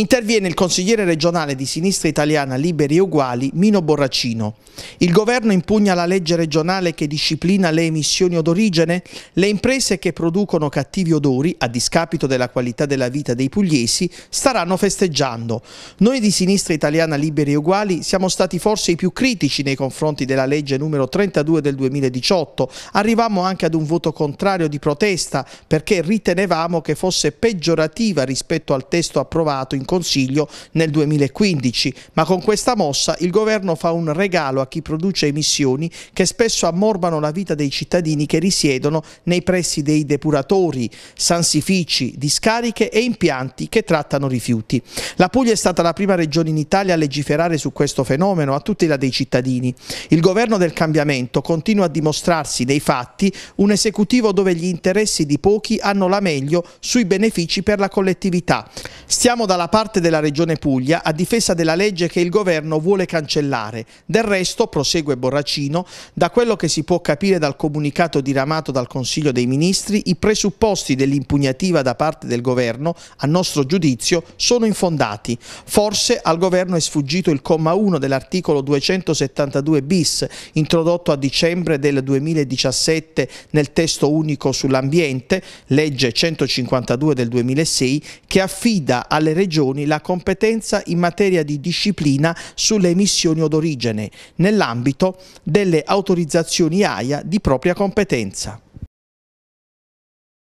Interviene il consigliere regionale di sinistra italiana Liberi e Uguali, Mino Borracino. Il governo impugna la legge regionale che disciplina le emissioni odorigene? Le imprese che producono cattivi odori, a discapito della qualità della vita dei pugliesi, staranno festeggiando. Noi di sinistra italiana Liberi e Uguali siamo stati forse i più critici nei confronti della legge numero 32 del 2018. Arrivammo anche ad un voto contrario di protesta perché ritenevamo che fosse peggiorativa rispetto al testo approvato in Consiglio nel 2015, ma con questa mossa il governo fa un regalo a chi produce emissioni che spesso ammorbano la vita dei cittadini che risiedono nei pressi dei depuratori, sansifici, discariche e impianti che trattano rifiuti. La Puglia è stata la prima regione in Italia a legiferare su questo fenomeno a tutela dei cittadini. Il governo del cambiamento continua a dimostrarsi nei fatti un esecutivo dove gli interessi di pochi hanno la meglio sui benefici per la collettività. Stiamo dalla parte parte della regione Puglia a difesa della legge che il governo vuole cancellare. Del resto, prosegue Borracino, da quello che si può capire dal comunicato diramato dal Consiglio dei Ministri, i presupposti dell'impugnativa da parte del governo, a nostro giudizio, sono infondati. Forse al governo è sfuggito il comma 1 dell'articolo 272 bis, introdotto a dicembre del 2017 nel testo unico sull'ambiente, legge 152 del 2006, che affida alle regioni Nazioni la competenza in materia di disciplina sulle emissioni odorigene nell'ambito delle autorizzazioni AIA di propria competenza.